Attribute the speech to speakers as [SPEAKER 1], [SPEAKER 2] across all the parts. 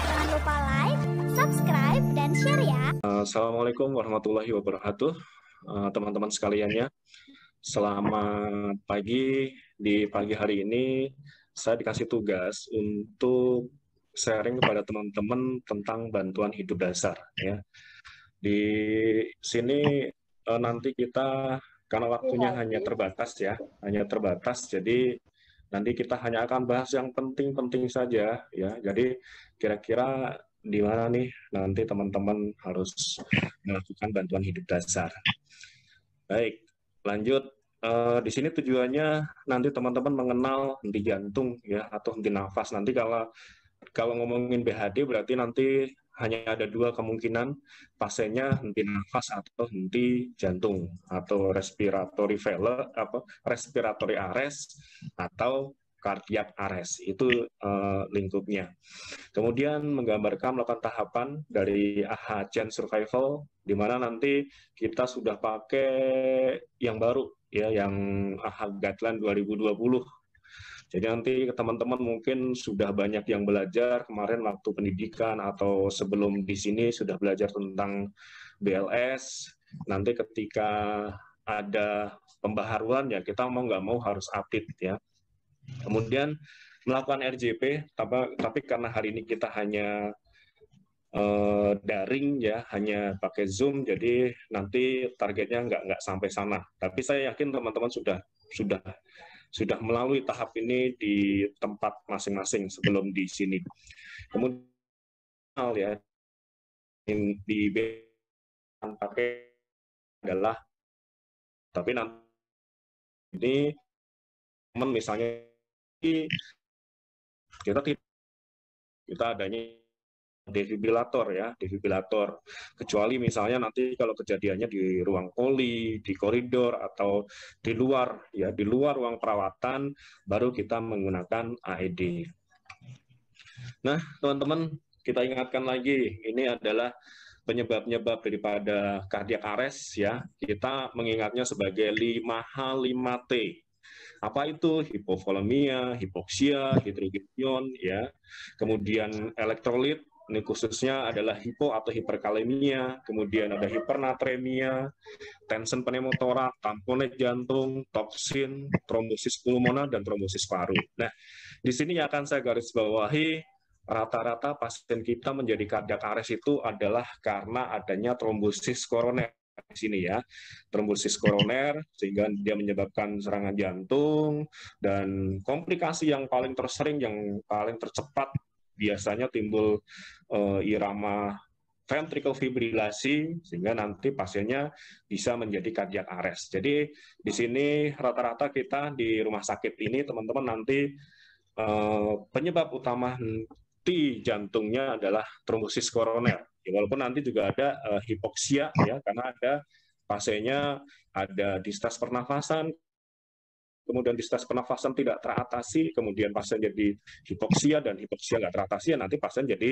[SPEAKER 1] Jangan lupa like, subscribe, dan share ya. Eh, Assalamualaikum warahmatullahi wabarakatuh, eh, teman-teman sekaliannya. Selamat pagi. Di pagi hari ini saya dikasih tugas untuk sharing kepada teman-teman tentang bantuan hidup dasar. Ya, di sini eh, nanti kita karena waktunya iya, hanya terbatas ya, hanya terbatas. Jadi Nanti kita hanya akan bahas yang penting-penting saja ya. Jadi kira-kira di mana nih nanti teman-teman harus melakukan bantuan hidup dasar. Baik, lanjut. Uh, di sini tujuannya nanti teman-teman mengenal henti jantung ya atau henti nafas. Nanti kalau kalau ngomongin BHD berarti nanti hanya ada dua kemungkinan pasiennya henti nafas atau henti jantung atau respiratory failure apa respiratory arrest atau cardiac arrest itu uh, lingkupnya. Kemudian menggambarkan melakukan tahapan dari AHA Chain Survival di mana nanti kita sudah pakai yang baru ya yang AHA Guideline 2020 jadi nanti teman-teman mungkin sudah banyak yang belajar kemarin waktu pendidikan atau sebelum di sini sudah belajar tentang BLS. Nanti ketika ada pembaharuan ya kita mau nggak mau harus update ya. Kemudian melakukan RJP, tapi, tapi karena hari ini kita hanya uh, daring ya, hanya pakai Zoom, jadi nanti targetnya nggak nggak sampai sana. Tapi saya yakin teman-teman sudah sudah sudah melalui tahap ini di tempat masing-masing sebelum di sini. Kemudian ya di pakai adalah tapi nanti ini misalnya kita tidak kita adanya defibrilator ya, defibrilator. Kecuali misalnya nanti kalau kejadiannya di ruang poli, di koridor atau di luar ya, di luar ruang perawatan baru kita menggunakan AED. Nah, teman-teman, kita ingatkan lagi ini adalah penyebab-penyebab daripada cardiac arrest ya. Kita mengingatnya sebagai 5H 5T apa itu hipovolemia, hipoksia, hidrogenion, ya, kemudian elektrolit, ini khususnya adalah hipo atau hiperkalemia, kemudian ada hipernatremia, tension pneumotorak, tamponet jantung, toksin, trombosis pulmona, dan trombosis paru. Nah, di sini yang akan saya garis bawahi, rata-rata pasien kita menjadi kardiak arrest itu adalah karena adanya trombosis koroner di sini ya, trombosis koroner sehingga dia menyebabkan serangan jantung dan komplikasi yang paling tersering yang paling tercepat biasanya timbul uh, irama ventricle fibrilasi sehingga nanti pasiennya bisa menjadi cardiac arrest. Jadi di sini rata-rata kita di rumah sakit ini teman-teman nanti uh, penyebab utama henti jantungnya adalah trombosis koroner. Ya, walaupun nanti juga ada uh, hipoksia ya karena ada pasiennya ada distres pernafasan, kemudian distres pernafasan tidak teratasi, kemudian pasien jadi hipoksia dan hipoksia nggak teratasi, ya nanti pasien jadi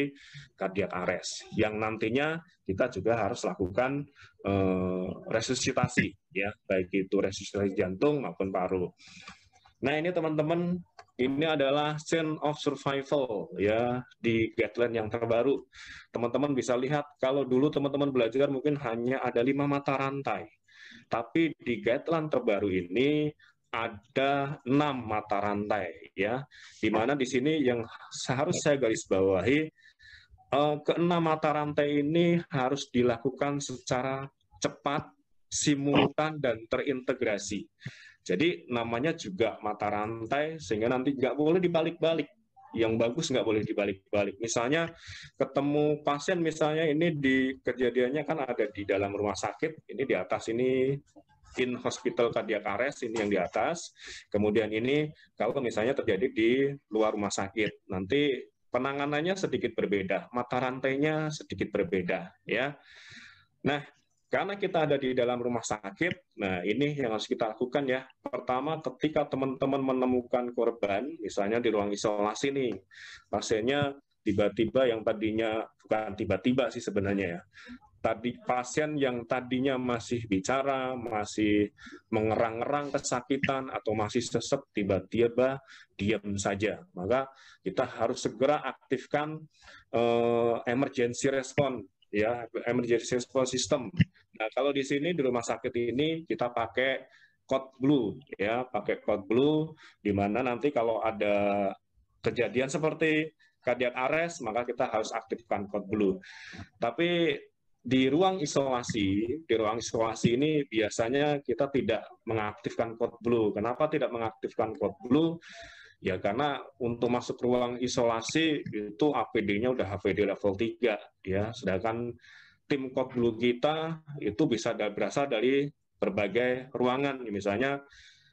[SPEAKER 1] cardiac arrest. Yang nantinya kita juga harus lakukan eh, resusitasi, ya baik itu resusitasi jantung maupun paru. Nah ini teman-teman ini adalah chain of survival ya di guideline yang terbaru. Teman-teman bisa lihat kalau dulu teman-teman belajar mungkin hanya ada lima mata rantai. Tapi di guideline terbaru ini ada enam mata rantai ya, di mana di sini yang harus saya garis bawahi eh, keenam mata rantai ini harus dilakukan secara cepat, simultan dan terintegrasi. Jadi namanya juga mata rantai sehingga nanti nggak boleh dibalik-balik. Yang bagus nggak boleh dibalik-balik. Misalnya ketemu pasien misalnya ini di kejadiannya kan ada di dalam rumah sakit, ini di atas ini in hospital cardiac arrest ini yang di atas. Kemudian ini kalau misalnya terjadi di luar rumah sakit, nanti penanganannya sedikit berbeda, mata rantainya sedikit berbeda ya. Nah, karena kita ada di dalam rumah sakit, nah ini yang harus kita lakukan ya. Pertama, ketika teman-teman menemukan korban, misalnya di ruang isolasi nih, pasiennya tiba-tiba yang tadinya bukan tiba-tiba sih sebenarnya ya tadi pasien yang tadinya masih bicara, masih mengerang-erang kesakitan atau masih sesek tiba-tiba diam saja. Maka kita harus segera aktifkan uh, emergency response ya, emergency response system. Nah, kalau di sini di rumah sakit ini kita pakai code blue ya, pakai code blue di mana nanti kalau ada kejadian seperti cardiac ares maka kita harus aktifkan code blue. Tapi di ruang isolasi, di ruang isolasi ini biasanya kita tidak mengaktifkan code blue. Kenapa tidak mengaktifkan code blue? Ya karena untuk masuk ruang isolasi itu APD-nya udah APD level 3 ya. Sedangkan tim code blue kita itu bisa berasal dari berbagai ruangan. Misalnya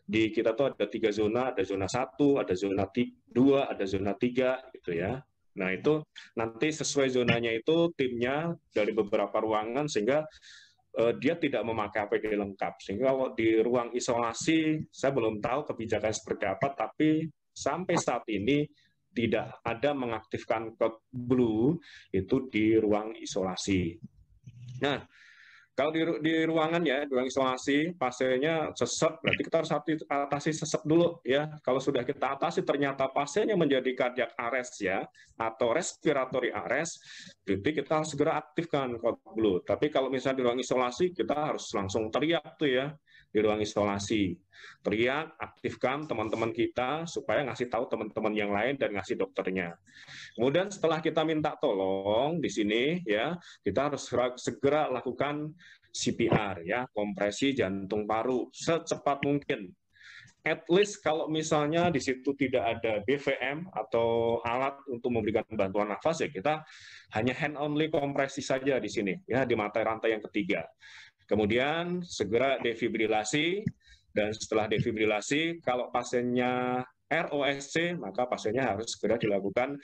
[SPEAKER 1] di kita tuh ada tiga zona, ada zona satu, ada zona dua, ada zona tiga gitu ya. Nah, itu nanti sesuai zonanya itu timnya dari beberapa ruangan sehingga uh, dia tidak memakai APD lengkap. Sehingga kalau di ruang isolasi saya belum tahu kebijakan seperti apa tapi sampai saat ini tidak ada mengaktifkan code blue itu di ruang isolasi. Nah, kalau di, di ruangan ya, ruang isolasi, pasiennya sesek, berarti kita harus atasi sesep dulu ya. Kalau sudah kita atasi ternyata pasiennya menjadi cardiac arrest ya, atau respiratory arrest, berarti kita segera aktifkan code blue. Tapi kalau misalnya di ruang isolasi, kita harus langsung teriak tuh ya, di ruang isolasi. Teriak, aktifkan teman-teman kita supaya ngasih tahu teman-teman yang lain dan ngasih dokternya. Kemudian setelah kita minta tolong di sini ya, kita harus segera lakukan CPR ya, kompresi jantung paru secepat mungkin. At least kalau misalnya di situ tidak ada BVM atau alat untuk memberikan bantuan nafas ya kita hanya hand only kompresi saja di sini ya di mata rantai yang ketiga. Kemudian segera defibrilasi dan setelah defibrilasi kalau pasiennya ROSC maka pasiennya harus segera dilakukan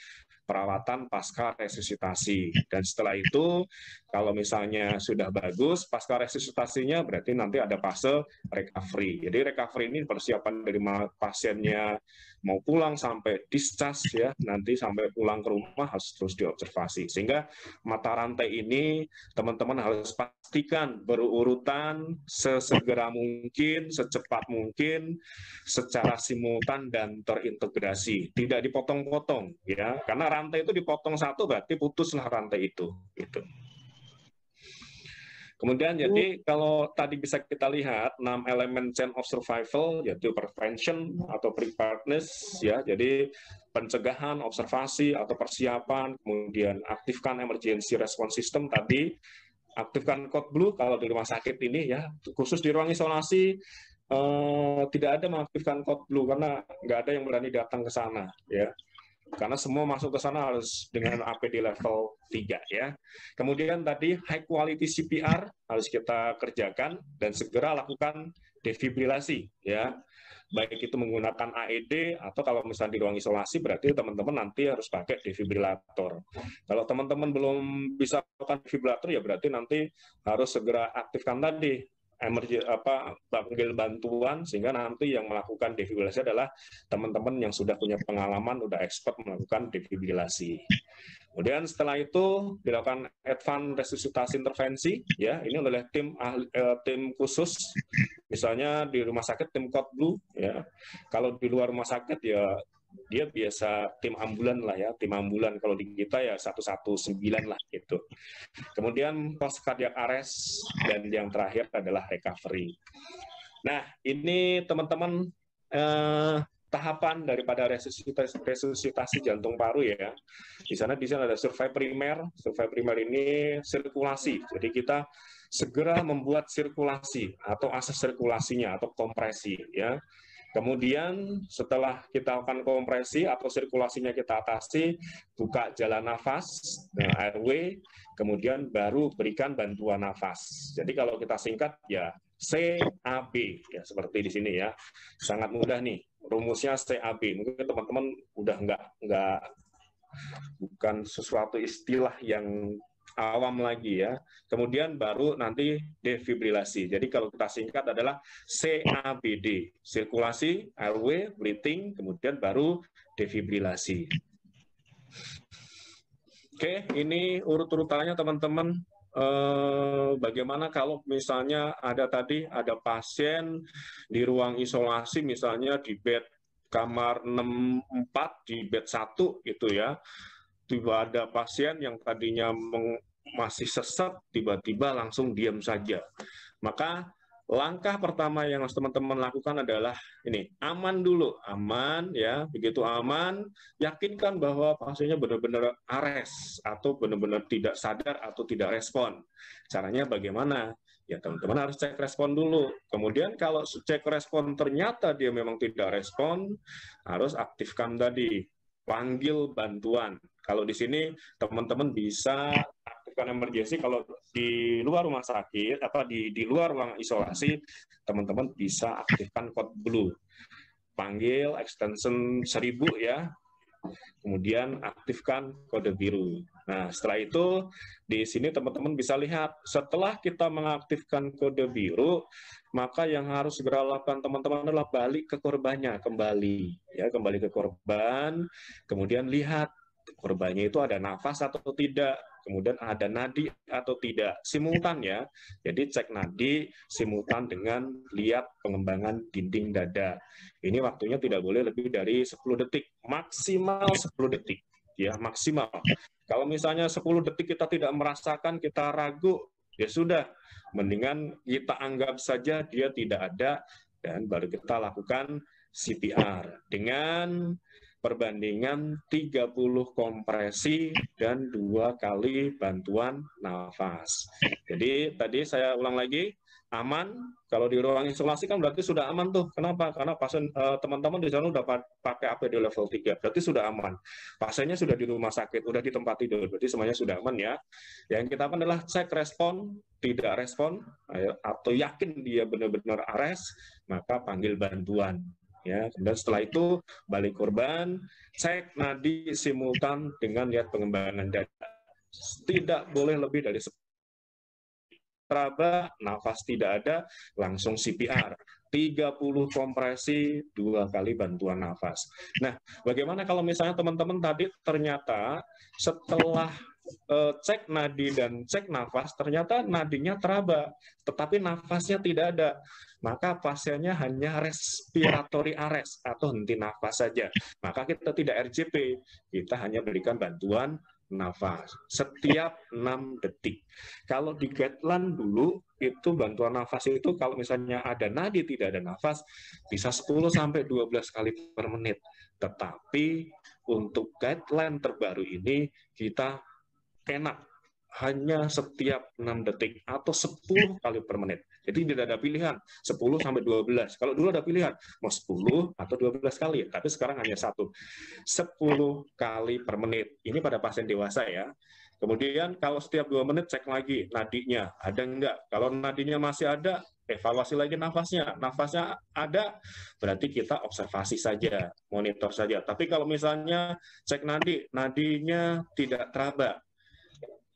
[SPEAKER 1] perawatan pasca resusitasi. Dan setelah itu, kalau misalnya sudah bagus, pasca resusitasinya berarti nanti ada fase recovery. Jadi recovery ini persiapan dari pasiennya mau pulang sampai discharge ya, nanti sampai pulang ke rumah harus terus diobservasi. Sehingga mata rantai ini teman-teman harus pastikan berurutan sesegera mungkin, secepat mungkin, secara simultan dan terintegrasi, tidak dipotong-potong ya, karena rantai itu dipotong satu berarti putuslah rantai itu. Gitu. Kemudian jadi kalau tadi bisa kita lihat enam elemen chain of survival yaitu prevention atau preparedness ya. Jadi pencegahan, observasi atau persiapan, kemudian aktifkan emergency response system tadi, aktifkan code blue kalau di rumah sakit ini ya, khusus di ruang isolasi eh, tidak ada mengaktifkan code blue karena nggak ada yang berani datang ke sana ya karena semua masuk ke sana harus dengan APD level 3 ya. Kemudian tadi high quality CPR harus kita kerjakan dan segera lakukan defibrilasi ya. Baik itu menggunakan AED atau kalau misalnya di ruang isolasi berarti teman-teman nanti harus pakai defibrilator. Kalau teman-teman belum bisa melakukan defibrilator ya berarti nanti harus segera aktifkan tadi emergency apa panggil bantuan sehingga nanti yang melakukan defibrilasi adalah teman-teman yang sudah punya pengalaman sudah expert melakukan defibrilasi. Kemudian setelah itu dilakukan advance resusitasi intervensi ya ini oleh tim ahli, eh, tim khusus misalnya di rumah sakit tim code blue ya. Kalau di luar rumah sakit ya dia biasa tim ambulan lah ya, tim ambulan kalau di kita ya 119 lah gitu. Kemudian post cardiac arrest dan yang terakhir adalah recovery. Nah, ini teman-teman eh, tahapan daripada resusitasi, resusitasi jantung paru ya. Di sana di sana ada survei primer. Survei primer ini sirkulasi. Jadi kita segera membuat sirkulasi atau asas sirkulasinya atau kompresi ya. Kemudian setelah kita lakukan kompresi atau sirkulasinya kita atasi, buka jalan nafas, eh, airway, kemudian baru berikan bantuan nafas. Jadi kalau kita singkat ya CAB ya seperti di sini ya. Sangat mudah nih rumusnya CAB. Mungkin teman-teman udah nggak nggak bukan sesuatu istilah yang awam lagi ya. Kemudian baru nanti defibrilasi. Jadi kalau kita singkat adalah CABD, sirkulasi, airway, breathing, kemudian baru defibrilasi. Oke, ini urut-urutannya teman-teman. Eh, bagaimana kalau misalnya ada tadi ada pasien di ruang isolasi misalnya di bed kamar 64 di bed 1 gitu ya tiba ada pasien yang tadinya masih sesat tiba-tiba langsung diam saja. Maka langkah pertama yang harus teman-teman lakukan adalah ini aman dulu aman ya begitu aman yakinkan bahwa pasiennya benar-benar ares atau benar-benar tidak sadar atau tidak respon caranya bagaimana ya teman-teman harus cek respon dulu kemudian kalau cek respon ternyata dia memang tidak respon harus aktifkan tadi panggil bantuan kalau di sini teman-teman bisa aktifkan emergency. kalau di luar rumah sakit atau di di luar ruang isolasi teman-teman bisa aktifkan code blue. Panggil extension 1000 ya. Kemudian aktifkan kode biru. Nah, setelah itu di sini teman-teman bisa lihat setelah kita mengaktifkan kode biru, maka yang harus segera lakukan teman-teman adalah balik ke korbannya kembali ya, kembali ke korban, kemudian lihat korbannya itu ada nafas atau tidak, kemudian ada nadi atau tidak, simultan ya. Jadi cek nadi simultan dengan lihat pengembangan dinding dada. Ini waktunya tidak boleh lebih dari 10 detik, maksimal 10 detik ya, maksimal. Kalau misalnya 10 detik kita tidak merasakan, kita ragu, ya sudah, mendingan kita anggap saja dia tidak ada dan baru kita lakukan CPR dengan perbandingan 30 kompresi dan dua kali bantuan nafas. Jadi tadi saya ulang lagi, aman. Kalau di ruang isolasi kan berarti sudah aman tuh. Kenapa? Karena pasien eh, teman-teman di sana udah pakai APD level 3, berarti sudah aman. Pasiennya sudah di rumah sakit, sudah di tempat tidur, berarti semuanya sudah aman ya. Yang kita akan adalah cek respon, tidak respon, atau yakin dia benar-benar ares, maka panggil bantuan ya kemudian setelah itu balik korban cek nadi simultan dengan lihat pengembangan dada tidak boleh lebih dari teraba nafas tidak ada langsung CPR 30 kompresi, dua kali bantuan nafas. Nah, bagaimana kalau misalnya teman-teman tadi ternyata setelah uh, cek nadi dan cek nafas, ternyata nadinya teraba, tetapi nafasnya tidak ada. Maka pasiennya hanya respiratory arrest atau henti nafas saja. Maka kita tidak RJP, kita hanya berikan bantuan nafas setiap enam detik. Kalau di guideline dulu itu bantuan nafas itu kalau misalnya ada nadi tidak ada nafas bisa 10 sampai 12 kali per menit. Tetapi untuk guideline terbaru ini kita enak hanya setiap enam detik atau 10 kali per menit. Jadi tidak ada pilihan 10 sampai 12. Kalau dulu ada pilihan mau 10 atau 12 kali, ya, tapi sekarang hanya satu. 10 kali per menit. Ini pada pasien dewasa ya. Kemudian kalau setiap dua menit cek lagi nadinya ada enggak. Kalau nadinya masih ada, evaluasi lagi nafasnya. Nafasnya ada, berarti kita observasi saja, monitor saja. Tapi kalau misalnya cek nadi, nadinya tidak teraba,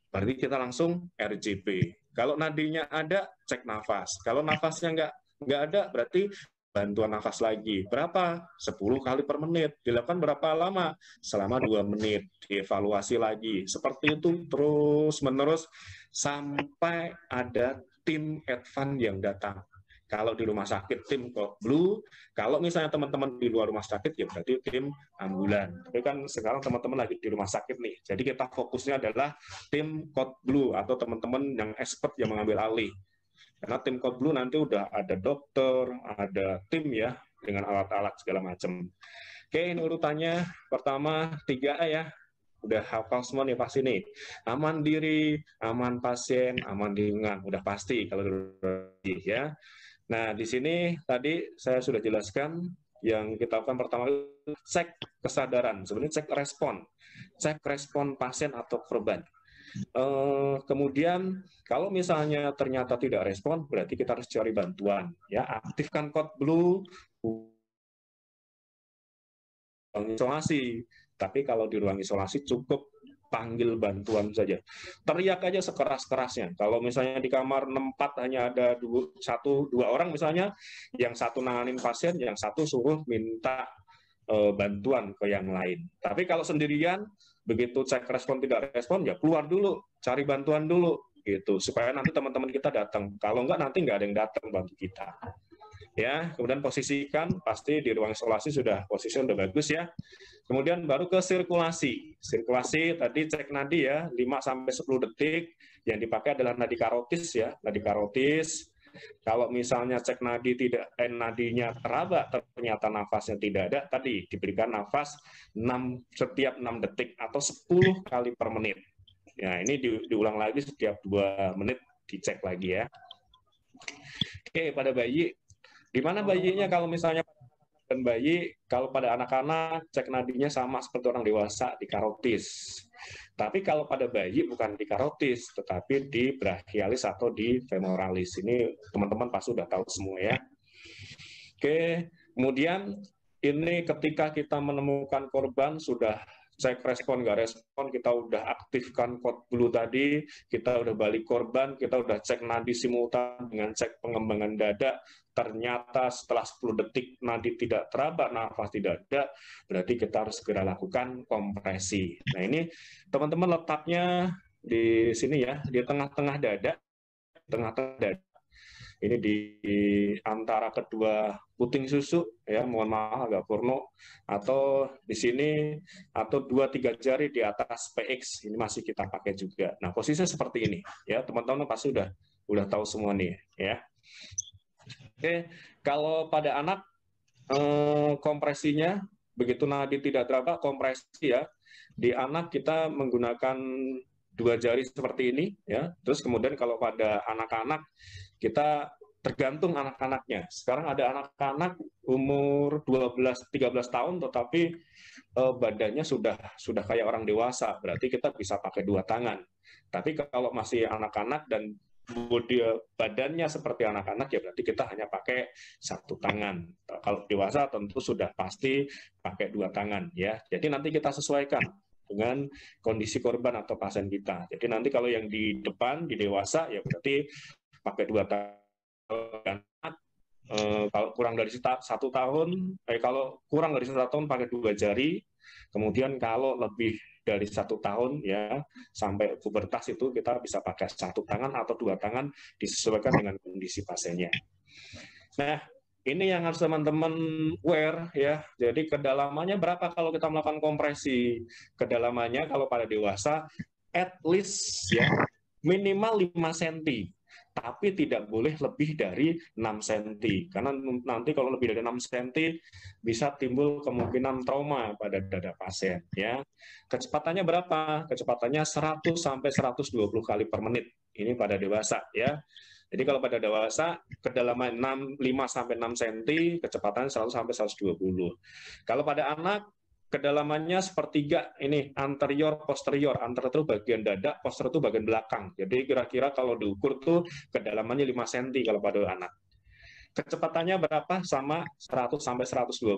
[SPEAKER 1] berarti kita langsung RGP. Kalau nadinya ada, cek nafas. Kalau nafasnya nggak nggak ada, berarti bantuan nafas lagi. Berapa? 10 kali per menit. Dilakukan berapa lama? Selama dua menit. Dievaluasi lagi. Seperti itu terus-menerus sampai ada tim advance yang datang. Kalau di rumah sakit tim blue, kalau misalnya teman-teman di luar rumah sakit ya berarti tim ambulan. Tapi kan sekarang teman-teman lagi di rumah sakit nih. Jadi kita fokusnya adalah tim code blue atau teman-teman yang expert yang mengambil alih. Karena tim code blue nanti udah ada dokter, ada tim ya dengan alat-alat segala macam. Oke, ini urutannya. Pertama 3A ya, udah hafal semua nih pasti nih aman diri aman pasien aman lingkungan udah pasti kalau ya Nah, di sini tadi saya sudah jelaskan yang kita lakukan pertama cek kesadaran, sebenarnya cek respon, cek respon pasien atau korban. Uh, kemudian kalau misalnya ternyata tidak respon, berarti kita harus cari bantuan. Ya, aktifkan kod blue, ruang isolasi. Tapi kalau di ruang isolasi cukup panggil bantuan saja. Teriak aja sekeras-kerasnya. Kalau misalnya di kamar 64 hanya ada dua, satu dua orang misalnya, yang satu nanganin pasien, yang satu suruh minta e, bantuan ke yang lain. Tapi kalau sendirian, begitu cek respon tidak respon, ya keluar dulu, cari bantuan dulu gitu supaya nanti teman-teman kita datang. Kalau enggak nanti enggak ada yang datang bantu kita ya kemudian posisikan pasti di ruang isolasi sudah posisi sudah bagus ya kemudian baru ke sirkulasi sirkulasi tadi cek nadi ya 5 sampai sepuluh detik yang dipakai adalah nadi karotis ya nadi karotis kalau misalnya cek nadi tidak eh, nadinya teraba ternyata nafasnya tidak ada tadi diberikan nafas 6 setiap 6 detik atau 10 kali per menit ya ini di, diulang lagi setiap dua menit dicek lagi ya Oke, pada bayi di mana oh. bayinya kalau misalnya dan bayi kalau pada anak-anak cek nadinya sama seperti orang dewasa di karotis. Tapi kalau pada bayi bukan di karotis, tetapi di brachialis atau di femoralis. Ini teman-teman pasti sudah tahu semua ya. Oke, kemudian ini ketika kita menemukan korban sudah saya respon nggak respon, kita udah aktifkan code blue tadi, kita udah balik korban, kita udah cek nadi simultan dengan cek pengembangan dada, ternyata setelah 10 detik nadi tidak teraba, nafas tidak ada, berarti kita harus segera lakukan kompresi. Nah ini teman-teman letaknya di sini ya, di tengah-tengah dada, tengah-tengah dada, ini di, antara kedua puting susu ya mohon maaf agak porno atau di sini atau dua tiga jari di atas PX ini masih kita pakai juga. Nah posisinya seperti ini ya teman-teman pasti sudah udah tahu semua nih ya. Oke kalau pada anak eh, kompresinya begitu nadi tidak teraba kompresi ya di anak kita menggunakan dua jari seperti ini ya terus kemudian kalau pada anak-anak kita tergantung anak-anaknya. Sekarang ada anak-anak umur 12 13 tahun tetapi eh, badannya sudah sudah kayak orang dewasa. Berarti kita bisa pakai dua tangan. Tapi kalau masih anak-anak dan body eh, badannya seperti anak-anak ya berarti kita hanya pakai satu tangan. Kalau dewasa tentu sudah pasti pakai dua tangan ya. Jadi nanti kita sesuaikan dengan kondisi korban atau pasien kita. Jadi nanti kalau yang di depan di dewasa ya berarti pakai dua tahun e, kalau kurang dari satu tahun eh kalau kurang dari satu tahun pakai dua jari kemudian kalau lebih dari satu tahun ya sampai pubertas itu kita bisa pakai satu tangan atau dua tangan disesuaikan dengan kondisi pasiennya. Nah, ini yang harus teman-teman wear ya. Jadi kedalamannya berapa kalau kita melakukan kompresi? Kedalamannya kalau pada dewasa at least ya minimal 5 cm tapi tidak boleh lebih dari 6 cm. Karena nanti kalau lebih dari 6 cm bisa timbul kemungkinan trauma pada dada pasien ya. Kecepatannya berapa? Kecepatannya 100 sampai 120 kali per menit. Ini pada dewasa ya. Jadi kalau pada dewasa kedalaman 6 5 sampai 6 cm, kecepatan 100 sampai 120. Kalau pada anak kedalamannya sepertiga ini anterior posterior anterior itu bagian dada posterior itu bagian belakang jadi kira-kira kalau diukur tuh kedalamannya 5 cm kalau pada anak kecepatannya berapa sama 100 sampai 120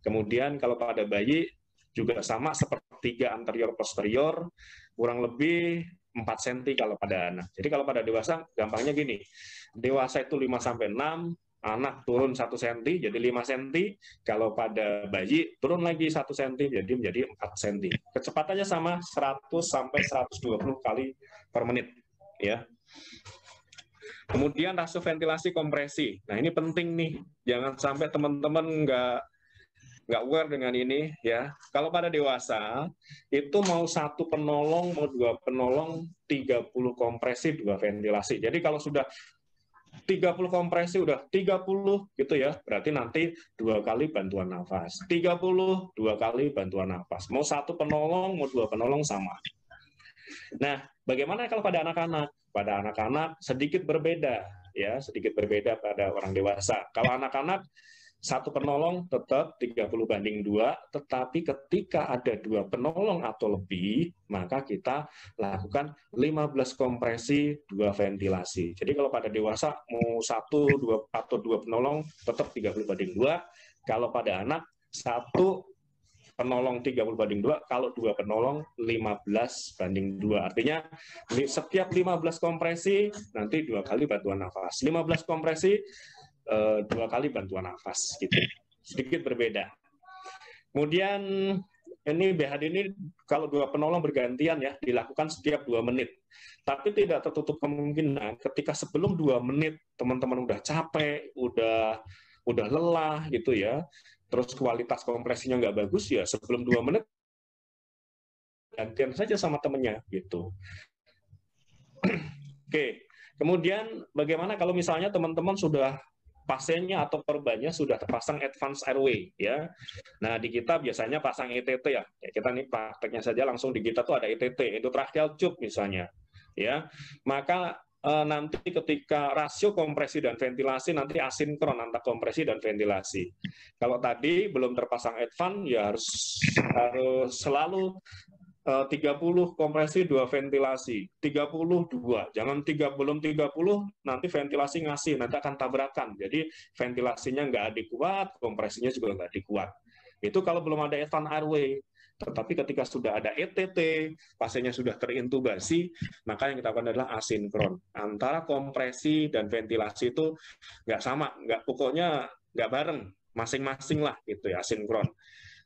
[SPEAKER 1] kemudian kalau pada bayi juga sama sepertiga anterior posterior kurang lebih 4 cm kalau pada anak. Jadi kalau pada dewasa gampangnya gini. Dewasa itu 5 sampai 6, anak turun satu senti jadi lima senti, kalau pada bayi turun lagi satu senti jadi menjadi empat senti. Kecepatannya sama 100 sampai 120 kali per menit ya. Kemudian rasio ventilasi kompresi. Nah, ini penting nih. Jangan sampai teman-teman nggak nggak aware dengan ini ya. Kalau pada dewasa itu mau satu penolong, mau dua penolong, 30 kompresi, dua ventilasi. Jadi kalau sudah 30 kompresi udah 30 gitu ya. Berarti nanti dua kali bantuan nafas. 30 dua kali bantuan nafas. Mau satu penolong, mau dua penolong sama. Nah, bagaimana kalau pada anak-anak? Pada anak-anak sedikit berbeda ya, sedikit berbeda pada orang dewasa. Kalau anak-anak satu penolong tetap 30 banding dua, tetapi ketika ada dua penolong atau lebih, maka kita lakukan 15 kompresi, dua ventilasi. Jadi kalau pada dewasa mau satu dua, atau dua penolong tetap 30 banding dua, kalau pada anak satu penolong 30 banding dua, kalau dua penolong 15 banding dua. Artinya setiap 15 kompresi, nanti dua kali bantuan nafas. 15 kompresi, uh, dua kali bantuan nafas gitu sedikit berbeda kemudian ini BHD ini kalau dua penolong bergantian ya dilakukan setiap dua menit tapi tidak tertutup kemungkinan ketika sebelum dua menit teman-teman udah capek udah udah lelah gitu ya terus kualitas kompresinya nggak bagus ya sebelum dua menit gantian saja sama temennya gitu Oke, okay. kemudian bagaimana kalau misalnya teman-teman sudah pasiennya atau korbannya sudah terpasang advance airway ya. Nah di kita biasanya pasang ETT ya. ya kita nih prakteknya saja langsung di kita tuh ada ETT endotracheal tube misalnya ya. Maka e, nanti ketika rasio kompresi dan ventilasi nanti asinkron antara kompresi dan ventilasi. Kalau tadi belum terpasang advance ya harus harus selalu 30 eh, kompresi 2 ventilasi 32 jangan 3 belum 30 nanti ventilasi ngasih nanti akan tabrakan jadi ventilasinya nggak adekuat kompresinya juga nggak adekuat itu kalau belum ada etan airway tetapi ketika sudah ada ETT, pasiennya sudah terintubasi, maka yang kita lakukan adalah asinkron. Antara kompresi dan ventilasi itu nggak sama, nggak pokoknya nggak bareng, masing-masing lah gitu ya asinkron.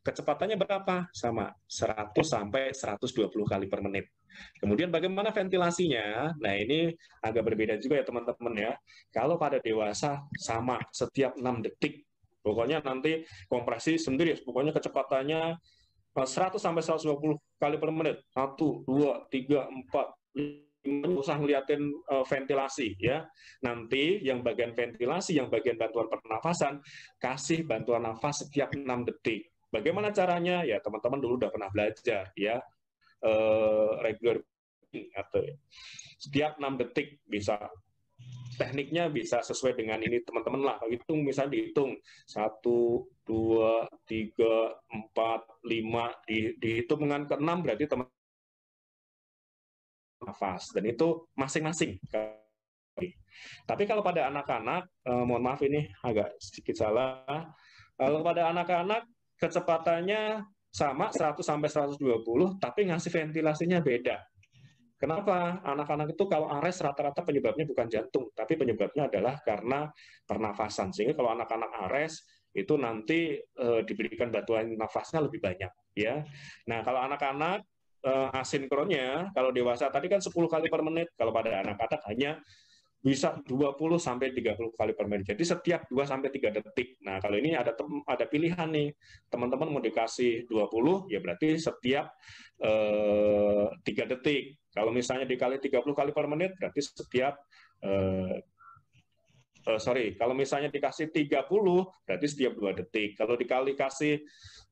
[SPEAKER 1] Kecepatannya berapa? Sama, 100 sampai 120 kali per menit. Kemudian bagaimana ventilasinya? Nah, ini agak berbeda juga ya teman-teman ya. Kalau pada dewasa sama setiap 6 detik. Pokoknya nanti kompresi sendiri, pokoknya kecepatannya 100 eh, sampai 120 kali per menit. 1, 2, 3, 4, 5, usah ngeliatin uh, ventilasi ya. Nanti yang bagian ventilasi, yang bagian bantuan pernafasan, kasih bantuan nafas setiap 6 detik. Bagaimana caranya? Ya teman-teman dulu udah pernah belajar ya eh, regular atau setiap enam detik bisa tekniknya bisa sesuai dengan ini teman-teman lah hitung misalnya dihitung satu dua tiga empat lima di, dihitung dengan ke keenam berarti teman nafas dan itu masing-masing tapi kalau pada anak-anak eh, mohon maaf ini agak sedikit salah kalau pada anak-anak kecepatannya sama 100 sampai 120 tapi ngasih ventilasinya beda. Kenapa? Anak-anak itu kalau ARES rata-rata penyebabnya bukan jantung, tapi penyebabnya adalah karena pernafasan. Sehingga kalau anak-anak ARES itu nanti e, diberikan bantuan nafasnya lebih banyak, ya. Nah, kalau anak-anak e, asinkronnya, kalau dewasa tadi kan 10 kali per menit, kalau pada anak-anak hanya bisa 20 sampai 30 kali per menit. Jadi setiap 2 sampai 3 detik. Nah, kalau ini ada tem ada pilihan nih. Teman-teman mau dikasih 20 ya berarti setiap eh, 3 detik. Kalau misalnya dikali 30 kali per menit berarti setiap eh, eh, sorry, kalau misalnya dikasih 30 berarti setiap 2 detik. Kalau dikali kasih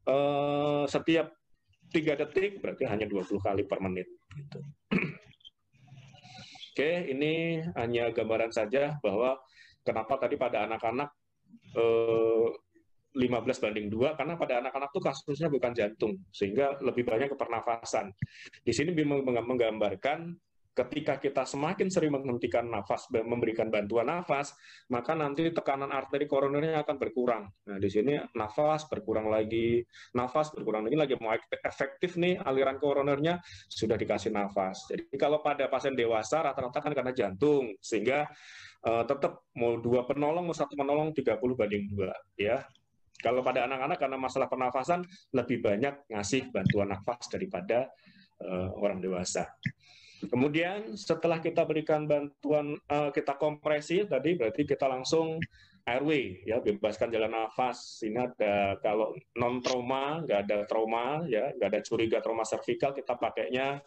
[SPEAKER 1] eh, setiap 3 detik berarti hanya 20 kali per menit gitu. Oke, ini hanya gambaran saja bahwa kenapa tadi pada anak-anak eh, 15 banding 2 karena pada anak-anak tuh kasusnya bukan jantung sehingga lebih banyak ke pernafasan. Di sini menggambarkan ketika kita semakin sering menghentikan nafas, memberikan bantuan nafas, maka nanti tekanan arteri koronernya akan berkurang. Nah, di sini nafas berkurang lagi, nafas berkurang lagi, lagi mau efektif nih aliran koronernya sudah dikasih nafas. Jadi kalau pada pasien dewasa rata-rata kan karena jantung, sehingga uh, eh, tetap mau dua penolong, mau satu penolong 30 banding dua, ya. Kalau pada anak-anak karena masalah pernafasan lebih banyak ngasih bantuan nafas daripada uh, orang dewasa. Kemudian setelah kita berikan bantuan uh, kita kompresi tadi berarti kita langsung airway ya bebaskan jalan nafas. Ini ada eh, kalau non trauma nggak ada trauma ya nggak ada curiga trauma cervical kita pakainya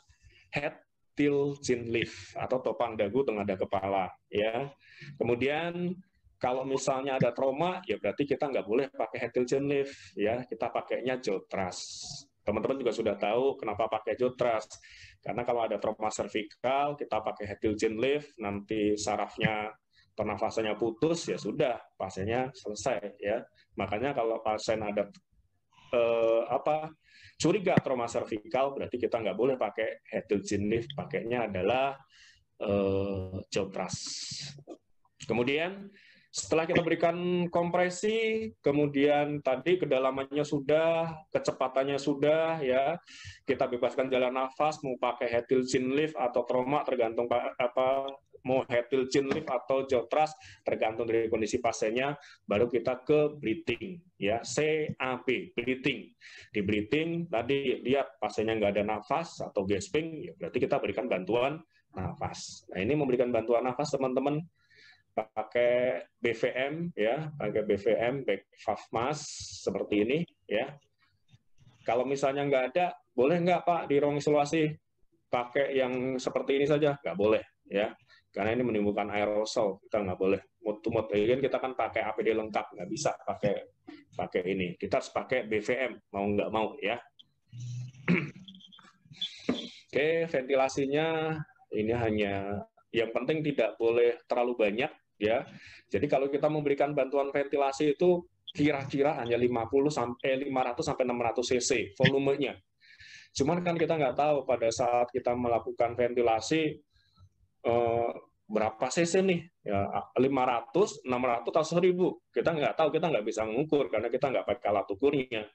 [SPEAKER 1] head til chin lift atau topang dagu tengah ada kepala ya. Kemudian kalau misalnya ada trauma ya berarti kita nggak boleh pakai head til chin lift ya kita pakainya jolt thrust Teman-teman juga sudah tahu kenapa pakai Jotras. Karena kalau ada trauma cervical, kita pakai Hetilgen lift, nanti sarafnya pernafasannya putus, ya sudah, pasiennya selesai ya. Makanya kalau pasien ada eh, apa curiga trauma cervical, berarti kita nggak boleh pakai Hetilgen lift, pakainya adalah eh, Jotras. Kemudian setelah kita berikan kompresi, kemudian tadi kedalamannya sudah, kecepatannya sudah, ya kita bebaskan jalan nafas, mau pakai head chin lift atau trauma tergantung apa mau head chin lift atau jaw thrust tergantung dari kondisi pasiennya. Baru kita ke breathing, ya CAP breathing. Di breathing tadi lihat pasiennya nggak ada nafas atau gasping, ya berarti kita berikan bantuan nafas. Nah ini memberikan bantuan nafas teman-teman pakai BVM ya, pakai BVM baik Fafmas seperti ini ya. Kalau misalnya nggak ada, boleh nggak Pak di ruang isolasi pakai yang seperti ini saja? Nggak boleh ya, karena ini menimbulkan aerosol, kita nggak boleh mutu mut. kita kan pakai APD lengkap, nggak bisa pakai pakai ini. Kita harus pakai BVM mau nggak mau ya. Oke, ventilasinya ini hanya yang penting tidak boleh terlalu banyak ya. Jadi kalau kita memberikan bantuan ventilasi itu kira-kira hanya 50 eh, sampai 500 sampai 600 cc volumenya. Cuman kan kita nggak tahu pada saat kita melakukan ventilasi eh, berapa cc nih ya 500 600 atau 1000 kita nggak tahu kita nggak bisa mengukur karena kita nggak pakai alat ukurnya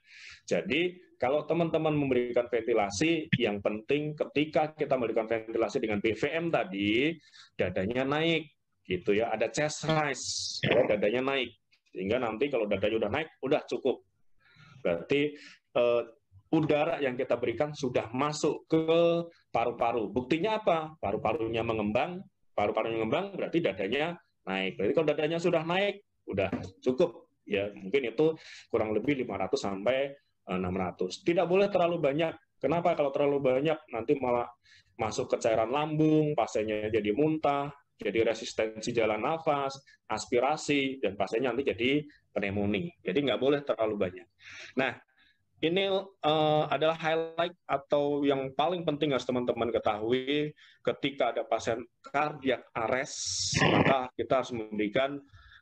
[SPEAKER 1] jadi kalau teman-teman memberikan ventilasi yang penting ketika kita memberikan ventilasi dengan BVM tadi dadanya naik gitu ya ada chest rise ya, dadanya naik sehingga nanti kalau dadanya udah naik udah cukup berarti eh, udara yang kita berikan sudah masuk ke paru-paru. Buktinya apa? Paru-parunya mengembang, paru-parunya mengembang berarti dadanya naik. Berarti kalau dadanya sudah naik, udah cukup ya mungkin itu kurang lebih 500 sampai 600. Eh, Tidak boleh terlalu banyak. Kenapa kalau terlalu banyak nanti malah masuk ke cairan lambung, pasiennya jadi muntah, jadi resistensi jalan nafas, aspirasi, dan pasiennya nanti jadi pneumonia. Jadi nggak boleh terlalu banyak. Nah, ini uh, adalah highlight atau yang paling penting harus teman-teman ketahui ketika ada pasien cardiac arrest maka kita harus memberikan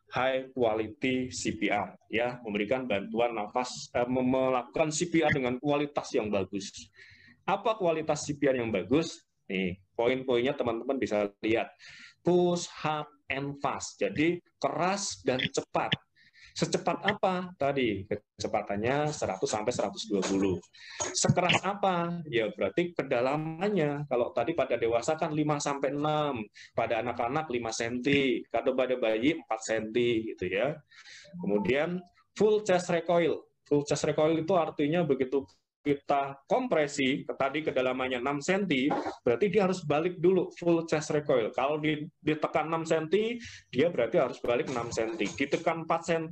[SPEAKER 1] high quality CPR ya memberikan bantuan nafas eh, melakukan CPR dengan kualitas yang bagus. Apa kualitas CPR yang bagus? Nih, poin-poinnya teman-teman bisa lihat. Push, hard, and fast. Jadi keras dan cepat Secepat apa? Tadi kecepatannya 100 sampai 120. Sekeras apa? Ya berarti kedalamannya. Kalau tadi pada dewasa kan 5 sampai 6, pada anak-anak 5 cm, kalau pada bayi 4 cm gitu ya. Kemudian full chest recoil. Full chest recoil itu artinya begitu kita kompresi tadi kedalamannya 6 cm, berarti dia harus balik dulu full chest recoil. Kalau ditekan 6 cm, dia berarti harus balik 6 cm. Ditekan 4 cm,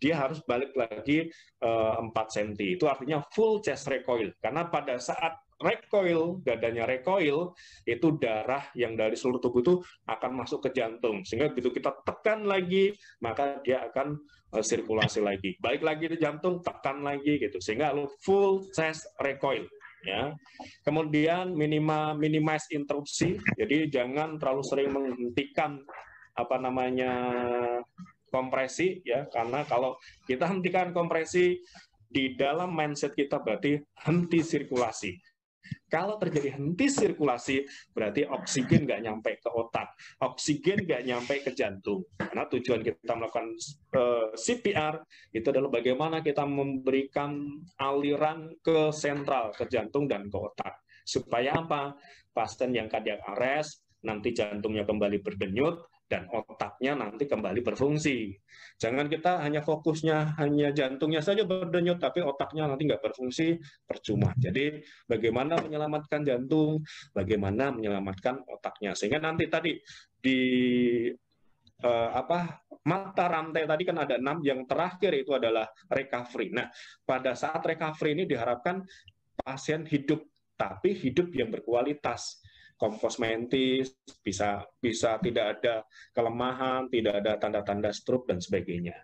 [SPEAKER 1] dia harus balik lagi uh, 4 cm. Itu artinya full chest recoil. Karena pada saat recoil, dadanya recoil, itu darah yang dari seluruh tubuh itu akan masuk ke jantung. Sehingga begitu kita tekan lagi, maka dia akan uh, sirkulasi lagi. Balik lagi ke jantung, tekan lagi gitu. Sehingga lu full chest recoil ya. Kemudian minima minimize interupsi. Jadi jangan terlalu sering menghentikan apa namanya kompresi ya karena kalau kita hentikan kompresi di dalam mindset kita berarti henti sirkulasi. Kalau terjadi henti sirkulasi, berarti oksigen nggak nyampe ke otak, oksigen nggak nyampe ke jantung. Karena tujuan kita melakukan uh, eh, CPR itu adalah bagaimana kita memberikan aliran ke sentral, ke jantung dan ke otak. Supaya apa? Pasien yang kadang arrest, nanti jantungnya kembali berdenyut, dan otaknya nanti kembali berfungsi. Jangan kita hanya fokusnya hanya jantungnya saja berdenyut tapi otaknya nanti nggak berfungsi percuma. Jadi bagaimana menyelamatkan jantung, bagaimana menyelamatkan otaknya sehingga nanti tadi di eh, apa mata rantai tadi kan ada enam yang terakhir itu adalah recovery. Nah pada saat recovery ini diharapkan pasien hidup tapi hidup yang berkualitas kompos mentis, bisa bisa tidak ada kelemahan, tidak ada tanda-tanda stroke dan sebagainya.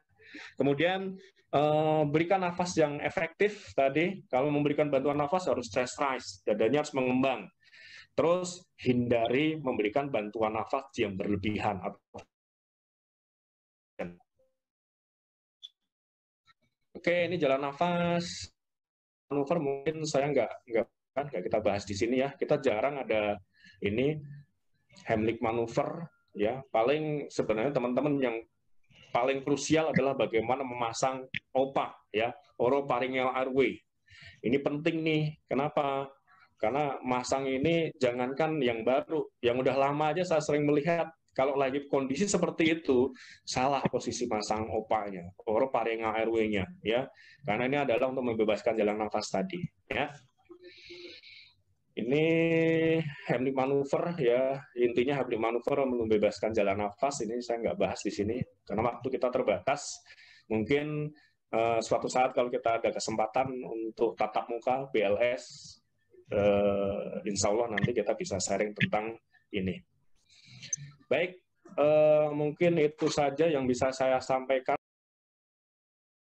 [SPEAKER 1] Kemudian eh, berikan nafas yang efektif tadi. Kalau memberikan bantuan nafas harus chest rise, dadanya harus mengembang. Terus hindari memberikan bantuan nafas yang berlebihan Oke, ini jalan nafas. Manuver mungkin saya nggak nggak nggak kita bahas di sini ya. Kita jarang ada ini Hemlik manuver ya paling sebenarnya teman-teman yang paling krusial adalah bagaimana memasang OPA ya oropharyngeal airway ini penting nih kenapa karena masang ini jangankan yang baru yang udah lama aja saya sering melihat kalau lagi kondisi seperti itu salah posisi masang opanya oropharyngeal airway-nya ya karena ini adalah untuk membebaskan jalan nafas tadi ya ini Hamlin manuver ya, intinya Hamlin manuver membebaskan jalan nafas ini saya nggak bahas di sini karena waktu kita terbatas. Mungkin uh, suatu saat kalau kita ada kesempatan untuk tatap muka BLS, uh, eh, insya Allah nanti kita bisa sharing tentang ini. Baik, uh, mungkin itu saja yang bisa saya sampaikan.